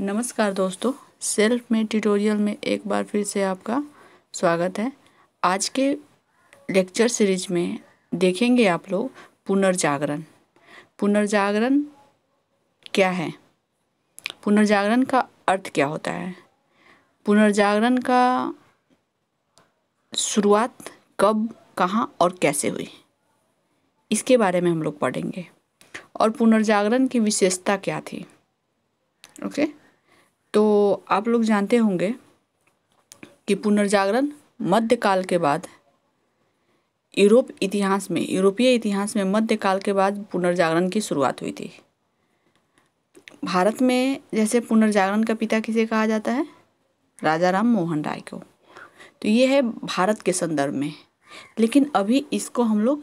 नमस्कार दोस्तों सेल्फ में ट्यूटोरियल में एक बार फिर से आपका स्वागत है आज के लेक्चर सीरीज में देखेंगे आप लोग पुनर्जागरण पुनर्जागरण क्या है पुनर्जागरण का अर्थ क्या होता है पुनर्जागरण का शुरुआत कब कहाँ और कैसे हुई इसके बारे में हम लोग पढ़ेंगे और पुनर्जागरण की विशेषता क्या थी ओके okay? तो आप लोग जानते होंगे कि पुनर्जागरण मध्यकाल के बाद यूरोप इतिहास में यूरोपीय इतिहास में मध्यकाल के बाद पुनर्जागरण की शुरुआत हुई थी भारत में जैसे पुनर्जागरण का पिता किसे कहा जाता है राजा राम मोहन राय को तो ये है भारत के संदर्भ में लेकिन अभी इसको हम लोग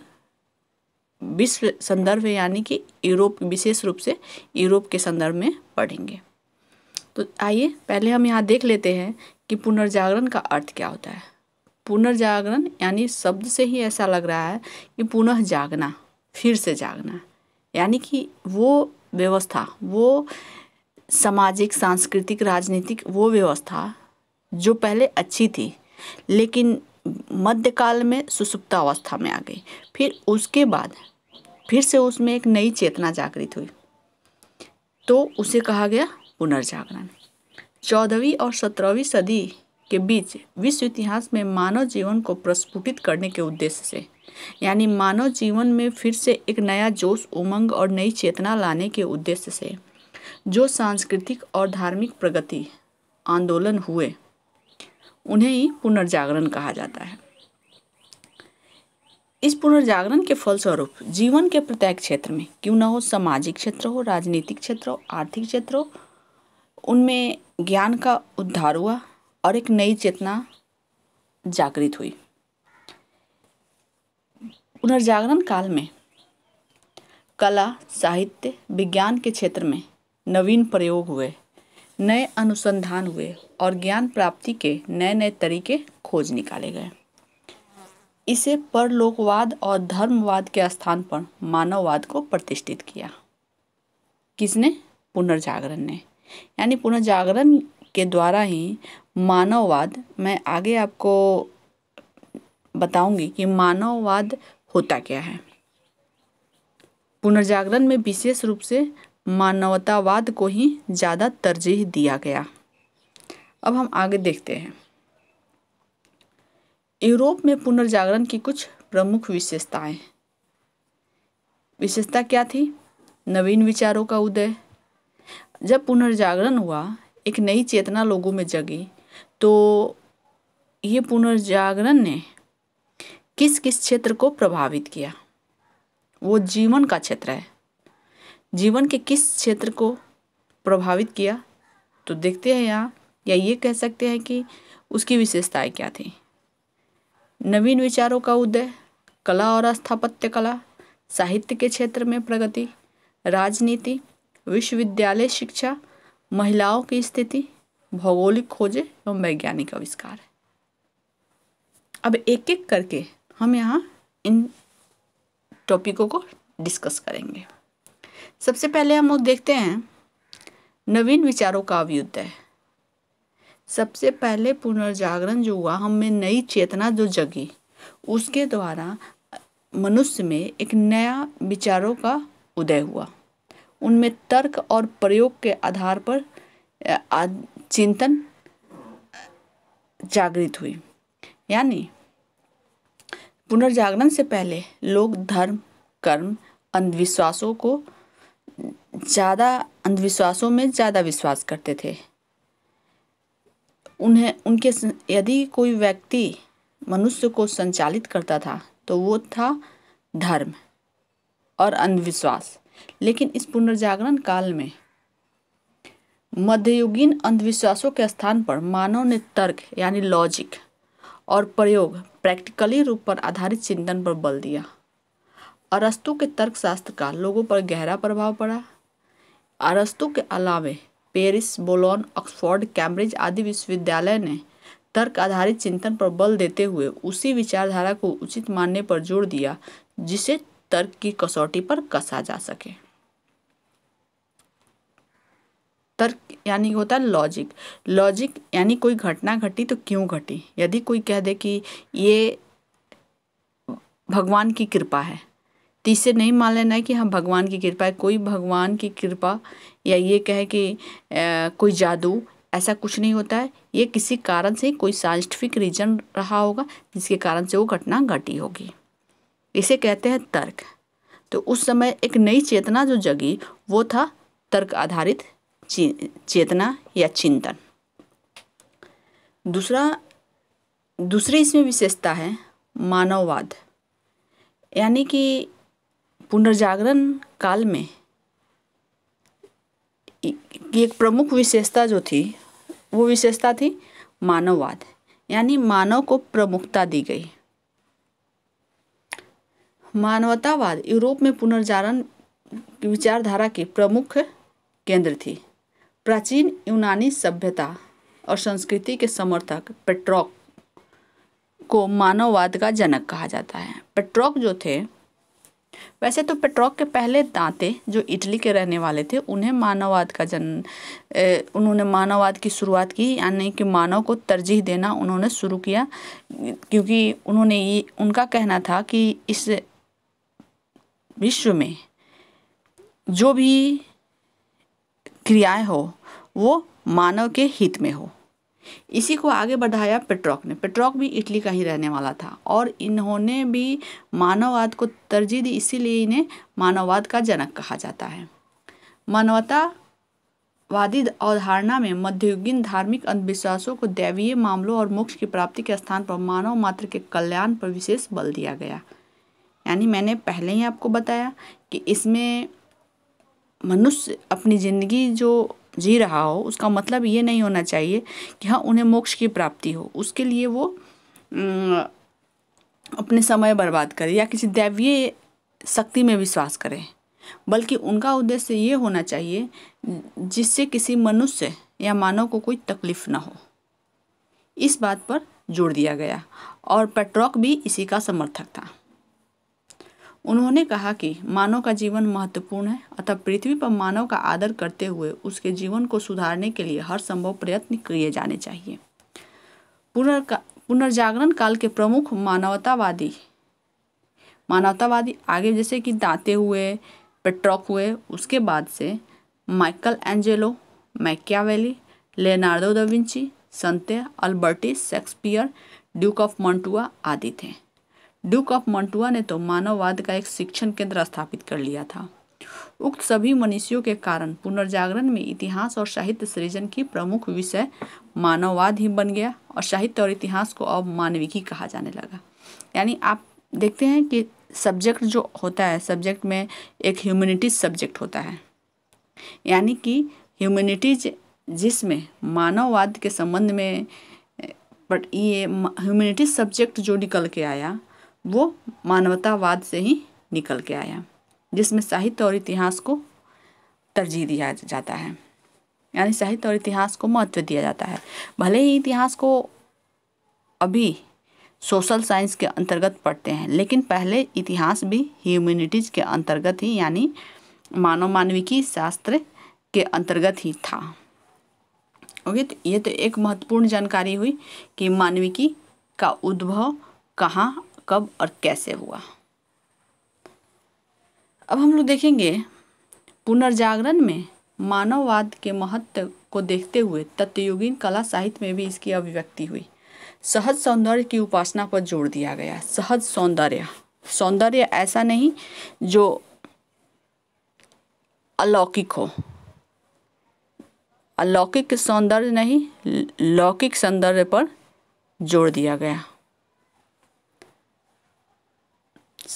विश्व संदर्भ यानी कि यूरोप विशेष रूप से यूरोप के संदर्भ में पढ़ेंगे तो आइए पहले हम यहाँ देख लेते हैं कि पुनर्जागरण का अर्थ क्या होता है पुनर्जागरण यानी शब्द से ही ऐसा लग रहा है कि पुनः जागना फिर से जागना यानी कि वो व्यवस्था वो सामाजिक सांस्कृतिक राजनीतिक वो व्यवस्था जो पहले अच्छी थी लेकिन मध्यकाल में अवस्था में आ गई फिर उसके बाद फिर से उसमें एक नई चेतना जागृत हुई तो उसे कहा गया पुनर्जागरण चौदहवीं और सत्रहवीं सदी के बीच विश्व इतिहास में मानव जीवन को प्रस्फुटित करने के उद्देश्य से यानी मानव जीवन में फिर से एक नया जोश उमंग और नई चेतना लाने के उद्देश्य से जो सांस्कृतिक और धार्मिक प्रगति आंदोलन हुए उन्हें ही पुनर्जागरण कहा जाता है इस पुनर्जागरण के फलस्वरूप जीवन के प्रत्येक क्षेत्र में क्यों न हो सामाजिक क्षेत्र हो राजनीतिक क्षेत्र हो आर्थिक क्षेत्र हो उनमें ज्ञान का उद्धार हुआ और एक नई चेतना जागृत हुई पुनर्जागरण काल में कला साहित्य विज्ञान के क्षेत्र में नवीन प्रयोग हुए नए अनुसंधान हुए और ज्ञान प्राप्ति के नए नए तरीके खोज निकाले गए इसे परलोकवाद और धर्मवाद के स्थान पर मानववाद को प्रतिष्ठित किया किसने पुनर्जागरण ने यानी पुनर्जागरण के द्वारा ही मानववाद मैं आगे आपको बताऊंगी कि मानववाद होता क्या है पुनर्जागरण में विशेष रूप से मानवतावाद को ही ज़्यादा तरजीह दिया गया अब हम आगे देखते हैं यूरोप में पुनर्जागरण की कुछ प्रमुख विशेषताएं विशेषता क्या थी नवीन विचारों का उदय जब पुनर्जागरण हुआ एक नई चेतना लोगों में जगी तो ये पुनर्जागरण ने किस किस क्षेत्र को प्रभावित किया वो जीवन का क्षेत्र है जीवन के किस क्षेत्र को प्रभावित किया तो देखते हैं यहाँ या ये कह सकते हैं कि उसकी विशेषताएं क्या थी नवीन विचारों का उदय कला और स्थापत्य कला साहित्य के क्षेत्र में प्रगति राजनीति विश्वविद्यालय शिक्षा महिलाओं की स्थिति भौगोलिक खोजे एवं वैज्ञानिक आविष्कार है अब एक एक करके हम यहाँ इन टॉपिकों को डिस्कस करेंगे सबसे पहले हम लोग देखते हैं नवीन विचारों का अभ्युदय सबसे पहले पुनर्जागरण जो हुआ हमें नई चेतना जो जगी उसके द्वारा मनुष्य में एक नया विचारों का उदय हुआ उनमें तर्क और प्रयोग के आधार पर चिंतन जागृत हुई यानी पुनर्जागरण से पहले लोग धर्म कर्म अंधविश्वासों को ज़्यादा अंधविश्वासों में ज़्यादा विश्वास करते थे उन्हें उनके यदि कोई व्यक्ति मनुष्य को संचालित करता था तो वो था धर्म और अंधविश्वास लेकिन इस पुनर्जागरण काल में मध्ययुगीन अंधविश्वासों के स्थान पर मानव ने तर्क यानी लॉजिक और प्रयोग प्रैक्टिकली रूप पर आधारित चिंतन पर बल दिया अरस्तु के तर्कशास्त्र का लोगों पर गहरा प्रभाव पड़ा अरस्तु के अलावे पेरिस बोलोन ऑक्सफोर्ड कैम्ब्रिज आदि विश्वविद्यालय ने तर्क आधारित चिंतन पर बल देते हुए उसी विचारधारा को उचित मानने पर जोर दिया जिसे तर्क की कसौटी पर कसा जा सके तर्क यानी होता है लॉजिक लॉजिक यानी कोई घटना घटी तो क्यों घटी यदि कोई कह दे कि ये भगवान की कृपा है तो इससे नहीं मान लेना है कि हाँ भगवान की कृपा है कोई भगवान की कृपा या ये कहे कि आ, कोई जादू ऐसा कुछ नहीं होता है ये किसी कारण से कोई साइंटिफिक रीजन रहा होगा जिसके कारण से वो घटना घटी होगी इसे कहते हैं तर्क तो उस समय एक नई चेतना जो जगी वो था तर्क आधारित चेतना या चिंतन दूसरा दूसरी इसमें विशेषता है मानववाद यानी कि पुनर्जागरण काल में एक प्रमुख विशेषता जो थी वो विशेषता थी मानववाद यानी मानव को प्रमुखता दी गई मानवतावाद यूरोप में पुनर्जागरण विचारधारा की प्रमुख केंद्र थी प्राचीन यूनानी सभ्यता और संस्कृति के समर्थक पेट्रॉक को मानववाद का जनक कहा जाता है पेट्रॉक जो थे वैसे तो पेट्रॉक के पहले दांते जो इटली के रहने वाले थे उन्हें मानववाद का जन ए, उन्होंने मानववाद की शुरुआत की यानी कि मानव को तरजीह देना उन्होंने शुरू किया क्योंकि उन्होंने ये उनका कहना था कि इस विश्व में जो भी क्रियाएं हो वो मानव के हित में हो इसी को आगे बढ़ाया पेट्रॉक ने पेट्रॉक भी इटली का ही रहने वाला था और इन्होंने भी मानववाद को तरजीह दी इसीलिए इन्हें मानववाद का जनक कहा जाता है मानवतावादी अवधारणा में मध्ययुगीन धार्मिक अंधविश्वासों को दैवीय मामलों और मोक्ष की प्राप्ति के स्थान पर मानव मात्र के कल्याण पर विशेष बल दिया गया यानी मैंने पहले ही आपको बताया कि इसमें मनुष्य अपनी ज़िंदगी जो जी रहा हो उसका मतलब ये नहीं होना चाहिए कि हाँ उन्हें मोक्ष की प्राप्ति हो उसके लिए वो अपने समय बर्बाद करें या किसी दैवीय शक्ति में विश्वास करें बल्कि उनका उद्देश्य ये होना चाहिए जिससे किसी मनुष्य या मानव को कोई तकलीफ ना हो इस बात पर जोड़ दिया गया और पेट्रॉक भी इसी का समर्थक था उन्होंने कहा कि मानव का जीवन महत्वपूर्ण है अतः पृथ्वी पर मानव का आदर करते हुए उसके जीवन को सुधारने के लिए हर संभव प्रयत्न किए जाने चाहिए पुनर्जागरण काल के प्रमुख मानवतावादी मानवतावादी आगे जैसे कि दांते हुए पेट्रॉक हुए उसके बाद से Michelangelo Machiavelli Leonardo da Vinci संत Alberti Shakespeare duke of Mantua आदि थे ड्यूक ऑफ मंटुआ ने तो मानववाद का एक शिक्षण केंद्र स्थापित कर लिया था उक्त सभी मनीषियों के कारण पुनर्जागरण में इतिहास और साहित्य सृजन की प्रमुख विषय मानववाद ही बन गया और साहित्य और इतिहास को अब मानविकी कहा जाने लगा यानी आप देखते हैं कि सब्जेक्ट जो होता है सब्जेक्ट में एक ह्यूमनिटीज सब्जेक्ट होता है यानी कि ह्यूमनिटीज जिसमें मानववाद के संबंध में बट ये ह्यूमनिटीज सब्जेक्ट जो निकल के आया वो मानवतावाद से ही निकल के आया जिसमें साहित्य और इतिहास को तरजीह दिया जाता है यानी साहित्य और इतिहास को महत्व दिया जाता है भले ही इतिहास को अभी सोशल साइंस के अंतर्गत पढ़ते हैं लेकिन पहले इतिहास भी ह्यूमैनिटीज के अंतर्गत ही यानी मानव मानविकी शास्त्र के अंतर्गत ही था ओके तो ये तो एक महत्वपूर्ण जानकारी हुई कि मानविकी का उद्भव कहाँ कब और कैसे हुआ अब हम लोग देखेंगे पुनर्जागरण में मानववाद के महत्व को देखते हुए तत्वयुगीन कला साहित्य में भी इसकी अभिव्यक्ति हुई सहज सौंदर्य की उपासना पर जोर दिया गया सहज सौंदर्य सौंदर्य ऐसा नहीं जो अलौकिक हो अलौकिक सौंदर्य नहीं लौकिक सौंदर्य पर जोर दिया गया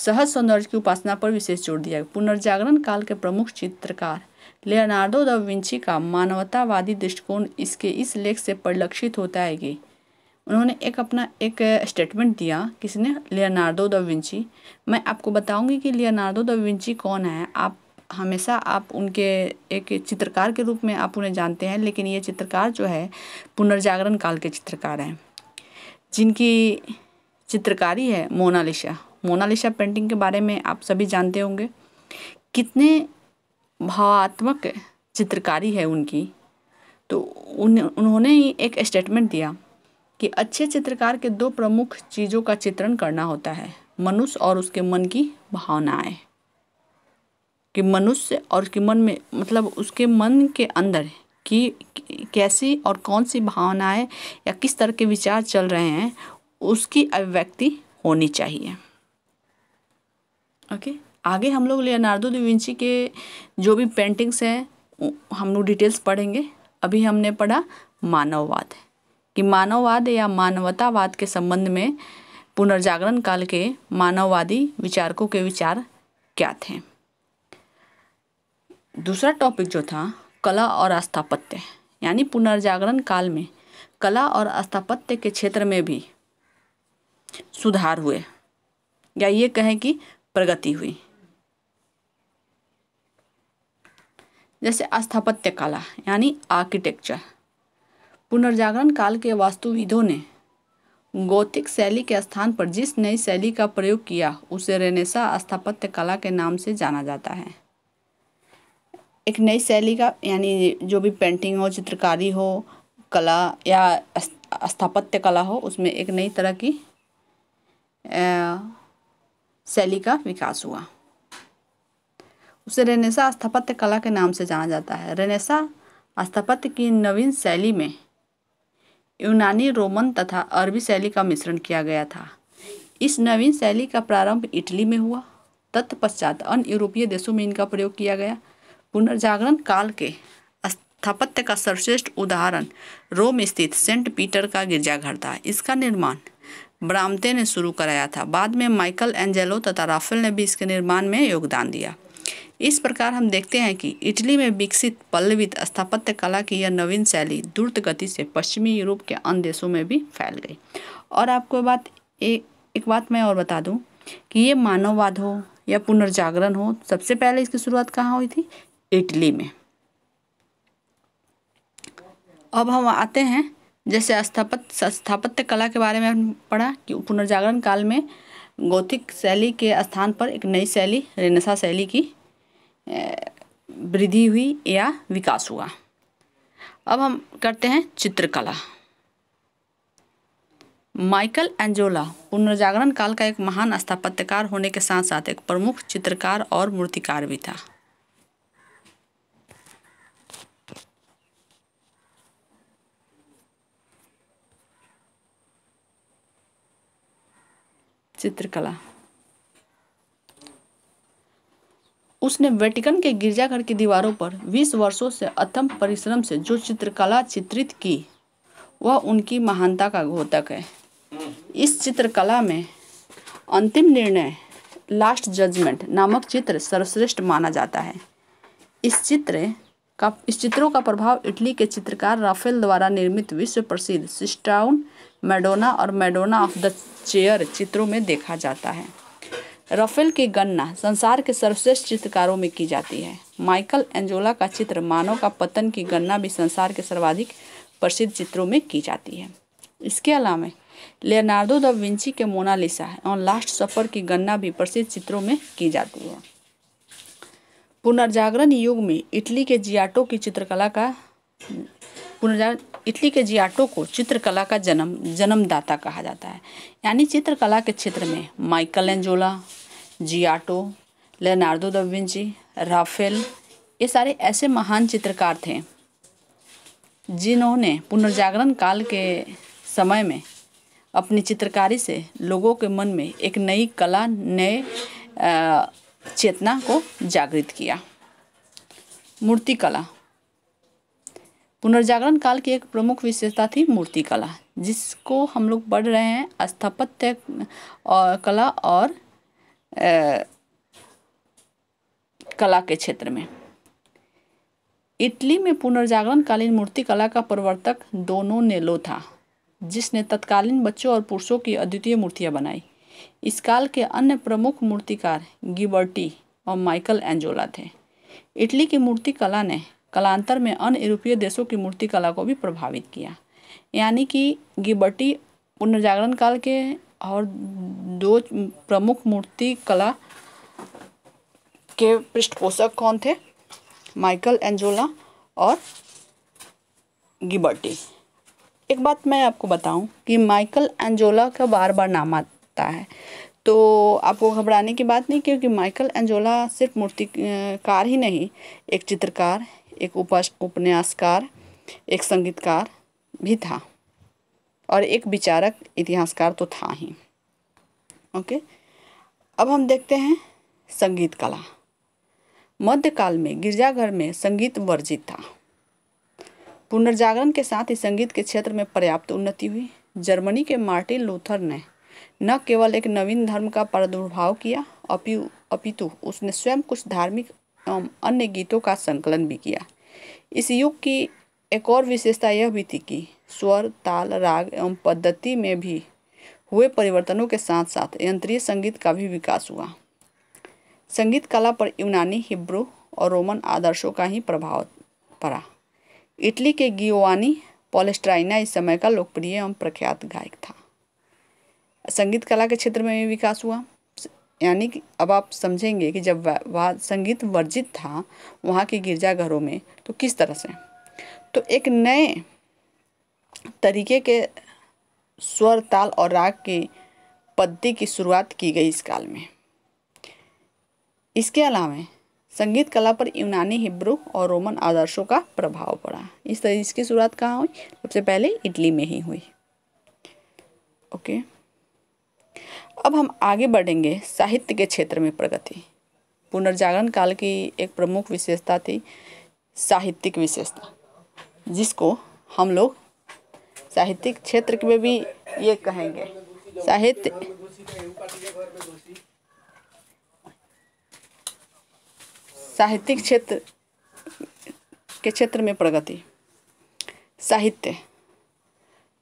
सहज सौंदर्य की उपासना पर विशेष जोर दिया पुनर्जागरण काल के प्रमुख चित्रकार लियोनार्डो द विंची का मानवतावादी दृष्टिकोण इसके इस लेख से परिलक्षित होता है कि उन्होंने एक अपना एक स्टेटमेंट दिया किसने लियोनार्डो द विंची मैं आपको बताऊंगी कि लियोनार्डो द विंची कौन है आप हमेशा आप उनके एक चित्रकार के रूप में आप उन्हें जानते हैं लेकिन ये चित्रकार जो है पुनर्जागरण काल के चित्रकार हैं जिनकी चित्रकारी है मोनालिशा मोनालिसा पेंटिंग के बारे में आप सभी जानते होंगे कितने भावात्मक चित्रकारी है उनकी तो उन उन्होंने ही एक स्टेटमेंट दिया कि अच्छे चित्रकार के दो प्रमुख चीज़ों का चित्रण करना होता है मनुष्य और उसके मन की भावनाएं कि मनुष्य और उसके मन में मतलब उसके मन के अंदर कि कैसी और कौन सी भावनाएं या किस तरह के विचार चल रहे हैं उसकी अभिव्यक्ति होनी चाहिए ओके आगे हम लोग लियोनार्डो विंची के जो भी पेंटिंग्स हैं हम लोग डिटेल्स पढ़ेंगे अभी हमने पढ़ा मानववाद कि मानववाद या मानवतावाद के संबंध में पुनर्जागरण काल के मानववादी विचारकों के विचार क्या थे दूसरा टॉपिक जो था कला और स्थापत्य यानी पुनर्जागरण काल में कला और स्थापत्य के क्षेत्र में भी सुधार हुए या ये कहें कि प्रगति हुई जैसे स्थापत्य कला यानी आर्किटेक्चर पुनर्जागरण काल के वास्तुविदों ने गौतिक शैली के स्थान पर जिस नई शैली का प्रयोग किया उसे रेनेसा स्थापत्य कला के नाम से जाना जाता है एक नई शैली का यानी जो भी पेंटिंग हो चित्रकारी हो कला या स्थापत्य कला हो उसमें एक नई तरह की आ, शैली का विकास हुआ उसे रेनेसा स्थापत्य कला के नाम से जाना जाता है रेनेसा स्थापत्य की नवीन शैली में यूनानी रोमन तथा अरबी शैली का मिश्रण किया गया था इस नवीन शैली का प्रारंभ इटली में हुआ तत्पश्चात अन्य यूरोपीय देशों में इनका प्रयोग किया गया पुनर्जागरण काल के स्थापत्य का सर्वश्रेष्ठ उदाहरण रोम स्थित सेंट पीटर का गिरजाघर था इसका निर्माण ब्रामते ने शुरू कराया था बाद में माइकल एंजेलो तथा राफेल ने भी इसके निर्माण में योगदान दिया इस प्रकार हम देखते हैं कि इटली में विकसित पल्लवित स्थापत्य कला की यह नवीन शैली द्रुत गति से पश्चिमी यूरोप के अन्य देशों में भी फैल गई और आपको बात एक एक बात मैं और बता दूं कि ये मानववाद हो या पुनर्जागरण हो सबसे पहले इसकी शुरुआत कहाँ हुई थी इटली में अब हम आते हैं जैसे स्थापत्य स्थापत्य कला के बारे में पढ़ा कि पुनर्जागरण काल में गौथिक शैली के स्थान पर एक नई शैली रेनेसा शैली की वृद्धि हुई या विकास हुआ अब हम करते हैं चित्रकला माइकल एंजोला पुनर्जागरण काल का एक महान स्थापत्यकार होने के साथ साथ एक प्रमुख चित्रकार और मूर्तिकार भी था चित्रकला उसने वेटिकन के गिरजाघर की दीवारों पर 20 वर्षों से अथम परिश्रम से जो चित्रकला चित्रित की वह उनकी महानता का घोतक है इस चित्रकला में अंतिम निर्णय लास्ट जजमेंट नामक चित्र सर्वश्रेष्ठ माना जाता है इस चित्र का इस चित्रों का प्रभाव इटली के चित्रकार राफेल द्वारा निर्मित विश्व प्रसिद्ध सिस्टाउन मैडोना और मैडोना ऑफ द चेयर चित्रों में देखा जाता है राफेल की गणना संसार के सर्वश्रेष्ठ चित्रकारों में की जाती है माइकल एंजोला का चित्र मानव का पतन की गणना भी संसार के सर्वाधिक प्रसिद्ध चित्रों में की जाती है इसके अलावा लियोनार्डो द विंची के मोनालिसा और लास्ट सफ़र की गणना भी प्रसिद्ध चित्रों में की जाती है पुनर्जागरण युग में इटली के जियाटो की चित्रकला का पुनर्जागरण इटली के जियाटो को चित्रकला का जन्म जन्मदाता कहा जाता है यानी चित्रकला के क्षेत्र में Michelangelo Giotto Leonardo da Vinci Raphael ये सारे ऐसे महान चित्रकार थे जिन्होंने पुनर्जागरण काल के समय में अपनी चित्रकारी से लोगों के मन में एक नई कला नए चेतना को जागृत किया मूर्तिकला पुनर्जागरण काल की एक प्रमुख विशेषता थी मूर्तिकला जिसको हम लोग पढ़ रहे हैं स्थापत्य और कला और आ, कला के क्षेत्र में इटली में पुनर्जागरण कालीन मूर्तिकला का प्रवर्तक दोनों नेलो था जिसने तत्कालीन बच्चों और पुरुषों की अद्वितीय मूर्तियां बनाई इस काल के अन्य प्रमुख मूर्तिकार गिबर्टी और माइकल एंजोला थे इटली की मूर्तिकला ने कलांतर में अन्य यूरोपीय देशों की मूर्तिकला को भी प्रभावित किया यानी कि गिबर्टी पुनर्जागरण काल के और दो प्रमुख मूर्तिकला के पृष्ठपोषक कौन थे माइकल एंजोला और गिबर्टी एक बात मैं आपको बताऊं कि माइकल एंजोला का बार बार नाम सकता है तो आपको घबराने की बात नहीं क्योंकि माइकल एंजोला सिर्फ मूर्तिकार ही नहीं एक चित्रकार एक उपस उपन्यासकार एक संगीतकार भी था और एक विचारक इतिहासकार तो था ही ओके अब हम देखते हैं संगीत कला मध्यकाल में गिरजाघर में संगीत वर्जित था पुनर्जागरण के साथ ही संगीत के क्षेत्र में पर्याप्त उन्नति हुई जर्मनी के मार्टिन लूथर ने न केवल एक नवीन धर्म का प्रादुर्भाव किया अपि अपितु उसने स्वयं कुछ धार्मिक एवं अन्य गीतों का संकलन भी किया इस युग की एक और विशेषता यह भी थी कि स्वर ताल राग एवं पद्धति में भी हुए परिवर्तनों के साथ साथ यंत्रीय संगीत का भी विकास हुआ संगीत कला पर यूनानी हिब्रू और रोमन आदर्शों का ही प्रभाव पड़ा इटली के गियोवानी पॉलेस्ट्राइना इस समय का लोकप्रिय एवं प्रख्यात गायक था संगीत कला के क्षेत्र में भी विकास हुआ यानी कि अब आप समझेंगे कि जब वह संगीत वर्जित था वहाँ के गिरजाघरों में तो किस तरह से तो एक नए तरीके के स्वर ताल और राग की पद्धति की शुरुआत की गई इस काल में इसके अलावा संगीत कला पर यूनानी हिब्रू और रोमन आदर्शों का प्रभाव पड़ा इस तरह इसकी शुरुआत कहाँ हुई सबसे पहले इटली में ही हुई ओके okay. अब हम आगे बढ़ेंगे साहित्य के क्षेत्र में प्रगति पुनर्जागरण काल की एक प्रमुख विशेषता थी साहित्यिक विशेषता जिसको हम लोग साहित्यिक क्षेत्र में भी ये कहेंगे साहित्य साहित्यिक क्षेत्र के क्षेत्र में प्रगति साहित्य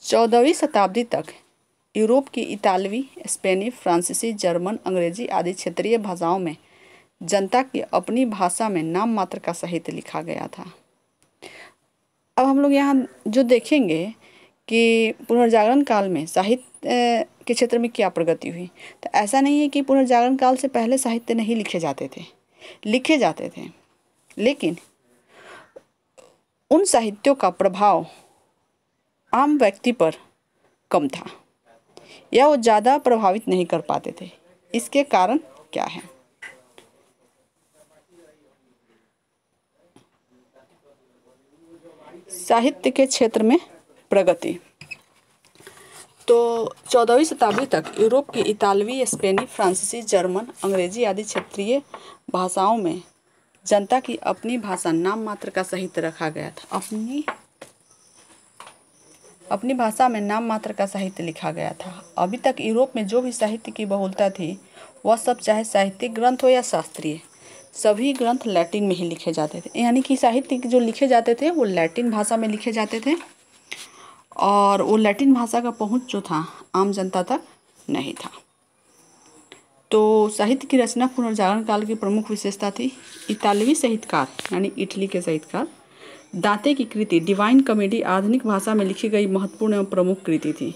चौदहवीं शताब्दी तक यूरोप की इतालवी स्पेनी फ्रांसीसी जर्मन अंग्रेजी आदि क्षेत्रीय भाषाओं में जनता की अपनी भाषा में नाम मात्र का साहित्य लिखा गया था अब हम लोग यहाँ जो देखेंगे कि पुनर्जागरण काल में साहित्य के क्षेत्र में क्या प्रगति हुई तो ऐसा नहीं है कि पुनर्जागरण काल से पहले साहित्य नहीं लिखे जाते थे लिखे जाते थे लेकिन उन साहित्यों का प्रभाव आम व्यक्ति पर कम था या वो ज़्यादा प्रभावित नहीं कर पाते थे इसके कारण क्या है साहित्य के क्षेत्र में प्रगति तो चौदहवीं शताब्दी तक यूरोप की इतालवी स्पेनी फ्रांसीसी जर्मन अंग्रेजी आदि क्षेत्रीय भाषाओं में जनता की अपनी भाषा नाम मात्र का सहित रखा गया था अपनी अपनी भाषा में नाम मात्र का साहित्य लिखा गया था अभी तक यूरोप में जो भी साहित्य की बहुलता थी वह सब चाहे साहित्यिक ग्रंथ हो या शास्त्रीय सभी ग्रंथ लैटिन में ही लिखे जाते थे यानी कि साहित्य जो लिखे जाते थे वो लैटिन भाषा में लिखे जाते थे और वो लैटिन भाषा का पहुंच जो था आम जनता तक नहीं था तो साहित्य की रचना पुनर्जागरण काल की प्रमुख विशेषता थी इतालवी साहित्यकार यानी इटली के साहित्यकार दाते की कृति डिवाइन कॉमेडी आधुनिक भाषा में लिखी गई महत्वपूर्ण एवं प्रमुख कृति थी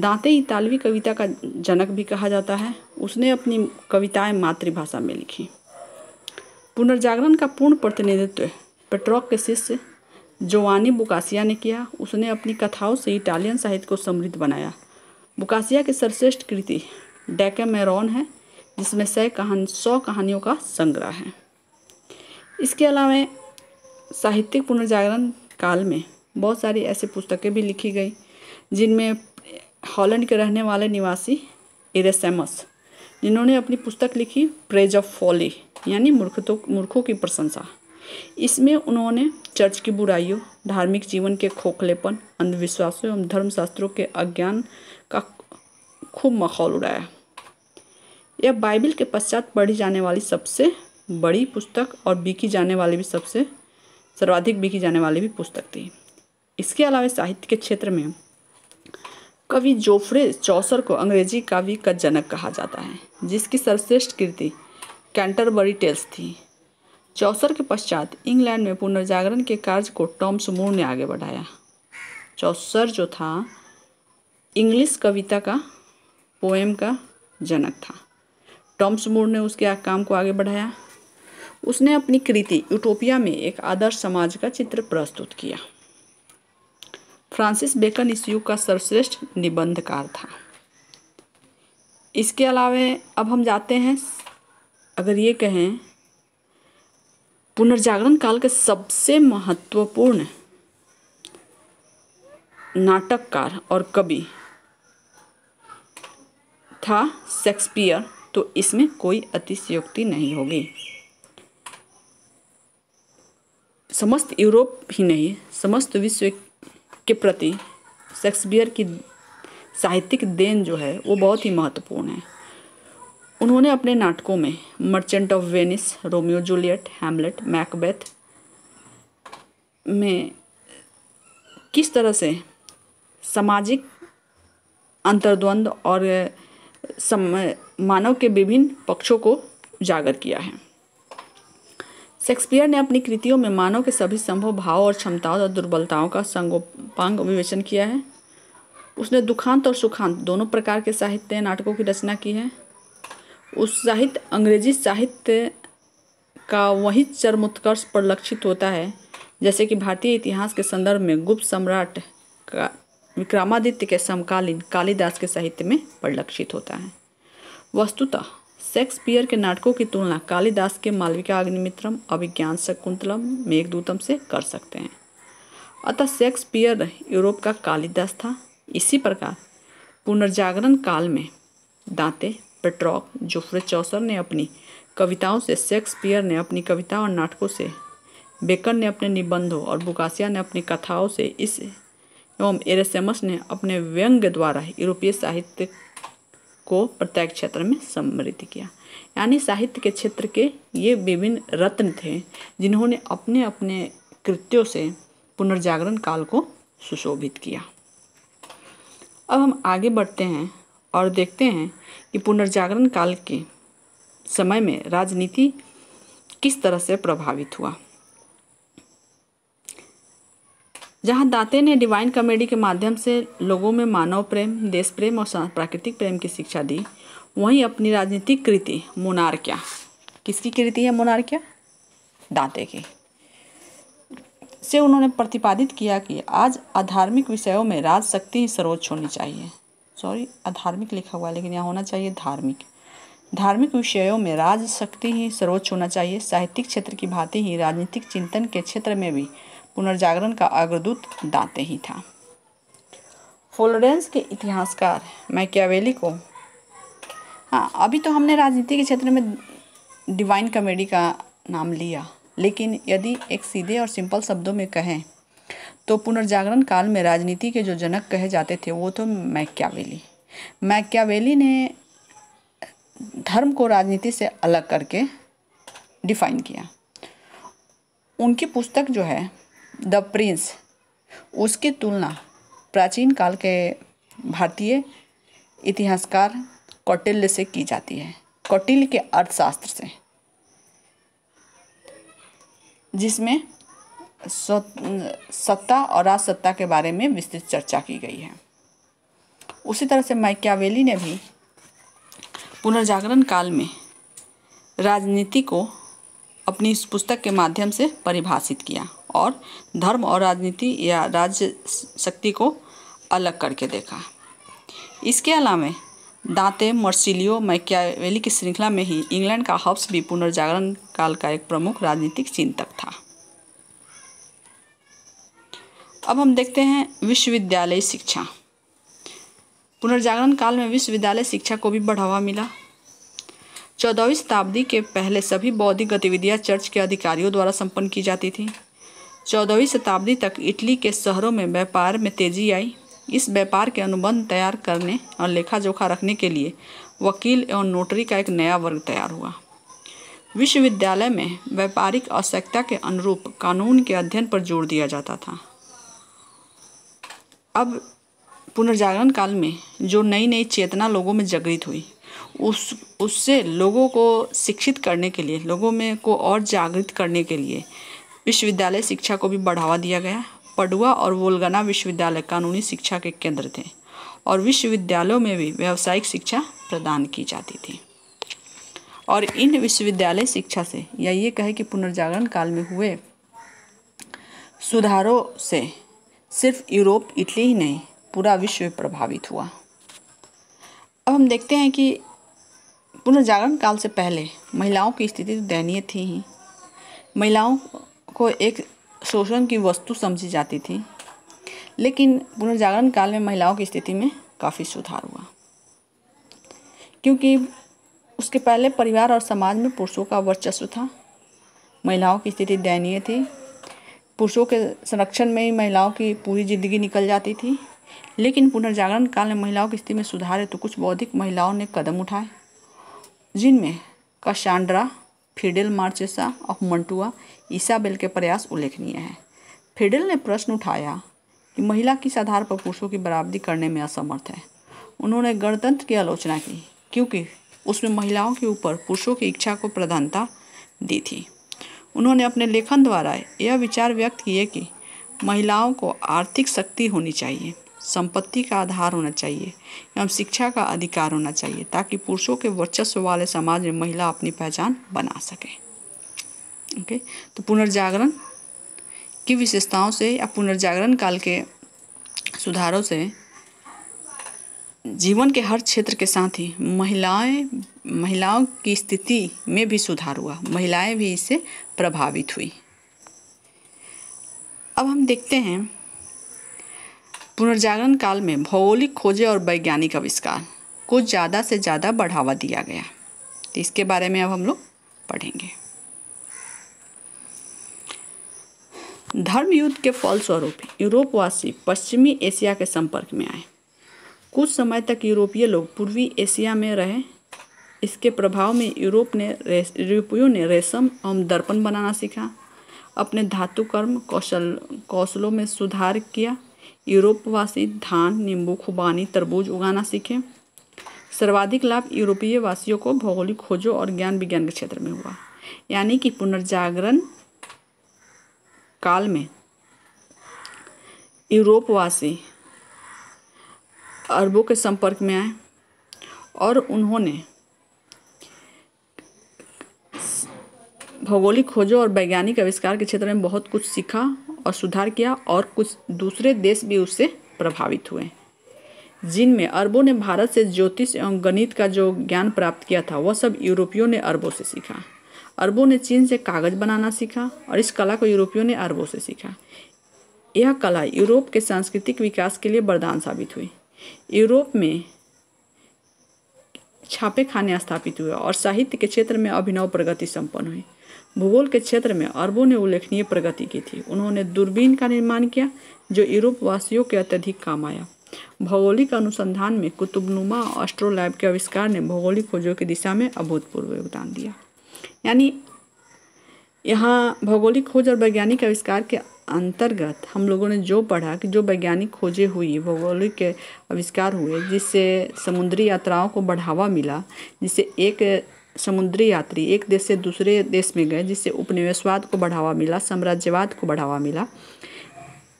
दाते इतालवी कविता का जनक भी कहा जाता है उसने अपनी कविताएं मातृभाषा में लिखी पुनर्जागरण का पूर्ण प्रतिनिधित्व पेट्रॉक के शिष्य जोवानी बुकासिया ने किया उसने अपनी कथाओं से इटालियन साहित्य को समृद्ध बनाया बुकासिया की सर्वश्रेष्ठ कृति डेकेमेरॉन है जिसमें सै कहान सौ कहानियों का संग्रह है इसके अलावा साहित्यिक पुनर्जागरण काल में बहुत सारी ऐसी पुस्तकें भी लिखी गई जिनमें हॉलैंड के रहने वाले निवासी इरेसेमस जिन्होंने अपनी पुस्तक लिखी प्रेज ऑफ फॉली यानी मूर्खों मूर्खों की प्रशंसा इसमें उन्होंने चर्च की बुराइयों धार्मिक जीवन के खोखलेपन अंधविश्वासों एवं धर्मशास्त्रों के अज्ञान का खूब मखौल उड़ाया यह बाइबल के पश्चात पढ़ी जाने वाली सबसे बड़ी पुस्तक और बिकी जाने वाली भी सबसे सर्वाधिक बिकी जाने वाली भी पुस्तक थी इसके अलावा साहित्य के क्षेत्र में कवि जोफ्रे चौसर को अंग्रेजी कवि का जनक कहा जाता है जिसकी सर्वश्रेष्ठ कृति कैंटरबरी टेल्स थी चौसर के पश्चात इंग्लैंड में पुनर्जागरण के कार्य को टॉम समूर ने आगे बढ़ाया चौसर जो था इंग्लिश कविता का पोएम का जनक था टॉम्स मूर ने उसके काम को आगे बढ़ाया उसने अपनी कृति यूटोपिया में एक आदर्श समाज का चित्र प्रस्तुत किया फ्रांसिस बेकन इस युग का सर्वश्रेष्ठ निबंधकार था इसके अलावा अब हम जाते हैं अगर ये कहें पुनर्जागरण काल के सबसे महत्वपूर्ण नाटककार और कवि था शेक्सपियर तो इसमें कोई अतिशयोक्ति नहीं होगी समस्त यूरोप ही नहीं समस्त विश्व के प्रति शेक्सपियर की साहित्यिक देन जो है वो बहुत ही महत्वपूर्ण है उन्होंने अपने नाटकों में Merchant of Venice Romeo Juliet Hamlet Macbeth में किस तरह से सामाजिक अंतर्द्वंद और सम, मानव के विभिन्न पक्षों को उजागर किया है शेक्सपियर ने अपनी कृतियों में मानव के सभी संभव भाव और क्षमताओं और दुर्बलताओं का संगोपांग विवेचन किया है उसने दुखांत और सुखांत दोनों प्रकार के साहित्य नाटकों की रचना की है उस साहित्य अंग्रेजी साहित्य का वही चरमोत्कर्ष पर लक्षित होता है जैसे कि भारतीय इतिहास के संदर्भ में गुप्त सम्राट का विक्रमादित्य के समकालीन कालिदास के साहित्य में परिलक्षित होता है वस्तुतः शेक्सपियर के नाटकों की तुलना कालिदास के मालविका अग्निमित्रम अभिज्ञान शकुंतलम मेघदूतम से कर सकते हैं अतः शेक्सपियर यूरोप का कालिदास था इसी प्रकार पुनर्जागरण काल में दांते पेट्रॉक जोफ्रे चौसर ने अपनी कविताओं से शेक्सपियर ने अपनी कविता और नाटकों से बेकर ने अपने निबंधों और बुकासिया ने अपनी कथाओं से इस एवं एरेसेमस ने अपने व्यंग्य द्वारा यूरोपीय साहित्य को प्रत्येक क्षेत्र में सम्मिलित किया यानी साहित्य के क्षेत्र के ये विभिन्न रत्न थे जिन्होंने अपने अपने कृत्यों से पुनर्जागरण काल को सुशोभित किया अब हम आगे बढ़ते हैं और देखते हैं कि पुनर्जागरण काल के समय में राजनीति किस तरह से प्रभावित हुआ जहां दाते ने डिवाइन कॉमेडी के माध्यम से लोगों में मानव प्रेम देश प्रेम और प्राकृतिक प्रेम की शिक्षा दी वहीं अपनी राजनीतिक कृति क्या किसकी कृति है मोनार्क्या दाते की से उन्होंने प्रतिपादित किया कि आज आधार्मिक विषयों में राजशक्ति ही सर्वोच्च होनी चाहिए सॉरी आधार्मिक लिखा हुआ लेकिन यहाँ होना चाहिए धार्मिक धार्मिक विषयों में राजशक्ति ही सर्वोच्च होना चाहिए साहित्यिक क्षेत्र की भांति ही राजनीतिक चिंतन के क्षेत्र में भी पुनर्जागरण का अग्रदूत दाते ही था फ्लोरेंस के इतिहासकार मैकियावेली को हाँ अभी तो हमने राजनीति के क्षेत्र में डिवाइन कॉमेडी का नाम लिया लेकिन यदि एक सीधे और सिंपल शब्दों में कहें तो पुनर्जागरण काल में राजनीति के जो जनक कहे जाते थे वो तो मैक्यावेली मैक्यावेली ने धर्म को राजनीति से अलग करके डिफाइन किया उनकी पुस्तक जो है द प्रिंस उसकी तुलना प्राचीन काल के भारतीय इतिहासकार कौटिल्य से की जाती है कौटिल्य के अर्थशास्त्र से जिसमें सत्ता और राजसत्ता के बारे में विस्तृत चर्चा की गई है उसी तरह से माइक्यावेली ने भी पुनर्जागरण काल में राजनीति को अपनी इस पुस्तक के माध्यम से परिभाषित किया और धर्म और राजनीति या राज्य शक्ति को अलग करके देखा इसके अलावा दांते मर्सिलियो मैक्यावेली की श्रृंखला में ही इंग्लैंड का हब्स भी पुनर्जागरण काल का एक प्रमुख राजनीतिक चिंतक था अब हम देखते हैं विश्वविद्यालय शिक्षा पुनर्जागरण काल में विश्वविद्यालय शिक्षा को भी बढ़ावा मिला चौदहवीं शताब्दी के पहले सभी बौद्धिक गतिविधियां चर्च के अधिकारियों द्वारा संपन्न की जाती थीं चौदहवीं शताब्दी तक इटली के शहरों में व्यापार में तेजी आई इस व्यापार के अनुबंध तैयार करने और लेखा जोखा रखने के लिए वकील एवं नोटरी का एक नया वर्ग तैयार हुआ विश्वविद्यालय में व्यापारिक आवश्यकता के अनुरूप कानून के अध्ययन पर जोर दिया जाता था अब पुनर्जागरण काल में जो नई नई चेतना लोगों में जागृत हुई उस उससे लोगों को शिक्षित करने के लिए लोगों में को और जागृत करने के लिए विश्वविद्यालय शिक्षा को भी बढ़ावा दिया गया पडुआ और वोलगना विश्वविद्यालय कानूनी शिक्षा के केंद्र थे और विश्वविद्यालयों में भी व्यावसायिक शिक्षा प्रदान की जाती थी और इन विश्वविद्यालय शिक्षा से या ये कहे कि पुनर्जागरण काल में हुए सुधारों से सिर्फ यूरोप इटली ही नहीं पूरा विश्व प्रभावित हुआ अब हम देखते हैं कि पुनर्जागरण काल से पहले महिलाओं की स्थिति तो दयनीय थी ही महिलाओं को एक शोषण की वस्तु समझी जाती थी लेकिन पुनर्जागरण काल में महिलाओं की स्थिति में काफ़ी सुधार हुआ क्योंकि उसके पहले परिवार और समाज में पुरुषों का वर्चस्व था महिलाओं की स्थिति दयनीय थी पुरुषों के संरक्षण में ही महिलाओं की पूरी जिंदगी निकल जाती थी लेकिन पुनर्जागरण काल में महिलाओं की स्थिति में सुधार है तो कुछ बौद्धिक महिलाओं ने कदम उठाए जिनमें Cassandra Fedele marchesa of Mantua Isabel के प्रयास उल्लेखनीय है फिडेल ने प्रश्न उठाया कि महिला किस आधार पर पुरुषों की बराबरी करने में असमर्थ है उन्होंने गणतंत्र की आलोचना की क्योंकि उसमें महिलाओं के ऊपर पुरुषों की इच्छा को प्रधानता दी थी उन्होंने अपने लेखन द्वारा यह विचार व्यक्त किए कि महिलाओं को आर्थिक शक्ति होनी चाहिए संपत्ति का आधार होना चाहिए एवं शिक्षा का अधिकार होना चाहिए ताकि पुरुषों के वर्चस्व वाले समाज में महिला अपनी पहचान बना सके ओके तो पुनर्जागरण की विशेषताओं से या पुनर्जागरण काल के सुधारों से जीवन के हर क्षेत्र के साथ ही महिलाएं महिलाओं की स्थिति में भी सुधार हुआ महिलाएं भी इससे प्रभावित हुई अब हम देखते हैं पुनर्जागरण काल में भौगोलिक खोजे और वैज्ञानिक आविष्कार को ज़्यादा से ज़्यादा बढ़ावा दिया गया तो इसके बारे में अब हम लोग पढ़ेंगे धर्म युद्ध के फलस्वरूप यूरोपवासी पश्चिमी एशिया के संपर्क में आए कुछ समय तक यूरोपीय लोग पूर्वी एशिया में रहे इसके प्रभाव में यूरोप ने यूरोपियों ने रेशम एवं दर्पण बनाना सीखा अपने धातुकर्म कौशल कौशलों में सुधार किया यूरोपवासी धान नींबू खुबानी तरबूज उगाना सीखें सर्वाधिक लाभ यूरोपीय वासियों को भौगोलिक खोजों और ज्ञान विज्ञान के क्षेत्र में हुआ यानी कि पुनर्जागरण काल में यूरोपवासी अरबों के संपर्क में आए और उन्होंने भौगोलिक खोजों और वैज्ञानिक आविष्कार के क्षेत्र में बहुत कुछ सीखा और सुधार किया और कुछ दूसरे देश भी उससे प्रभावित हुए जिनमें अरबों ने भारत से ज्योतिष एवं गणित का जो ज्ञान प्राप्त किया था वह सब यूरोपियों ने अरबों से सीखा अरबों ने चीन से कागज़ बनाना सीखा और इस कला को यूरोपियों ने अरबों से सीखा यह कला यूरोप के सांस्कृतिक विकास के लिए वरदान साबित हुई यूरोप में छापे खाने स्थापित हुए और साहित्य के क्षेत्र में अभिनव प्रगति संपन्न हुई भूगोल के क्षेत्र में अरबों ने उल्लेखनीय प्रगति की थी उन्होंने दूरबीन का निर्माण किया जो यूरोप वासियों के अत्यधिक काम आया भौगोलिक अनुसंधान में कुतुबनुमा ऑस्ट्रोलैब के आविष्कार ने भौगोलिक खोजों की दिशा में अभूतपूर्व योगदान दिया यानी यहाँ भौगोलिक खोज और वैज्ञानिक आविष्कार के अंतर्गत हम लोगों ने जो पढ़ा कि जो वैज्ञानिक खोजें हुई भौगोलिक के आविष्कार हुए जिससे समुद्री यात्राओं को बढ़ावा मिला जिससे एक समुद्री यात्री एक देश से दूसरे देश में गए जिससे उपनिवेशवाद को बढ़ावा मिला साम्राज्यवाद को बढ़ावा मिला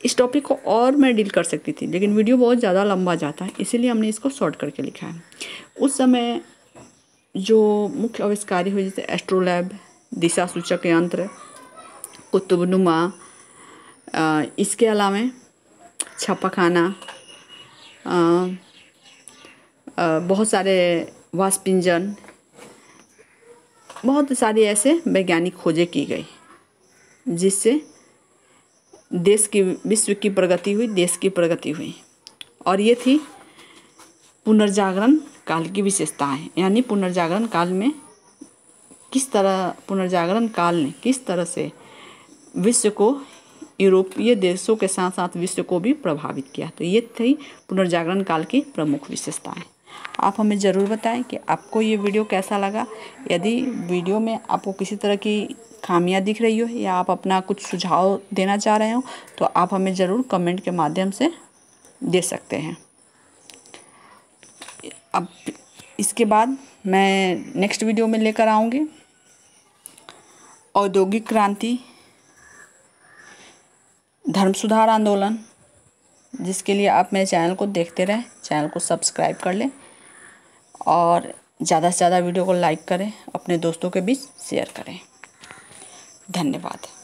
इस टॉपिक को और मैं डील कर सकती थी लेकिन वीडियो बहुत ज़्यादा लंबा जाता है इसीलिए हमने इसको शॉर्ट करके लिखा है उस समय जो मुख्य आविष्कारी हुए जैसे एस्ट्रोलैब दिशा सूचक यंत्र कुतुबनुमा इसके अलावा छपाखाना बहुत सारे वाष्पिंजन बहुत सारी ऐसे वैज्ञानिक खोजें की गई जिससे देश की विश्व की प्रगति हुई देश की प्रगति हुई और ये थी पुनर्जागरण काल की विशेषताएं यानी पुनर्जागरण काल में किस तरह पुनर्जागरण काल ने किस तरह से विश्व को यूरोपीय देशों के साथ साथ विश्व को भी प्रभावित किया तो ये थी पुनर्जागरण काल की प्रमुख विशेषताएं आप हमें ज़रूर बताएं कि आपको ये वीडियो कैसा लगा यदि वीडियो में आपको किसी तरह की खामियां दिख रही हो या आप अपना कुछ सुझाव देना चाह रहे हो तो आप हमें ज़रूर कमेंट के माध्यम से दे सकते हैं अब इसके बाद मैं नेक्स्ट वीडियो में लेकर आऊँगी औद्योगिक क्रांति धर्म सुधार आंदोलन जिसके लिए आप मेरे चैनल को देखते रहें चैनल को सब्सक्राइब कर लें और ज़्यादा से ज़्यादा वीडियो को लाइक करें अपने दोस्तों के बीच शेयर करें धन्यवाद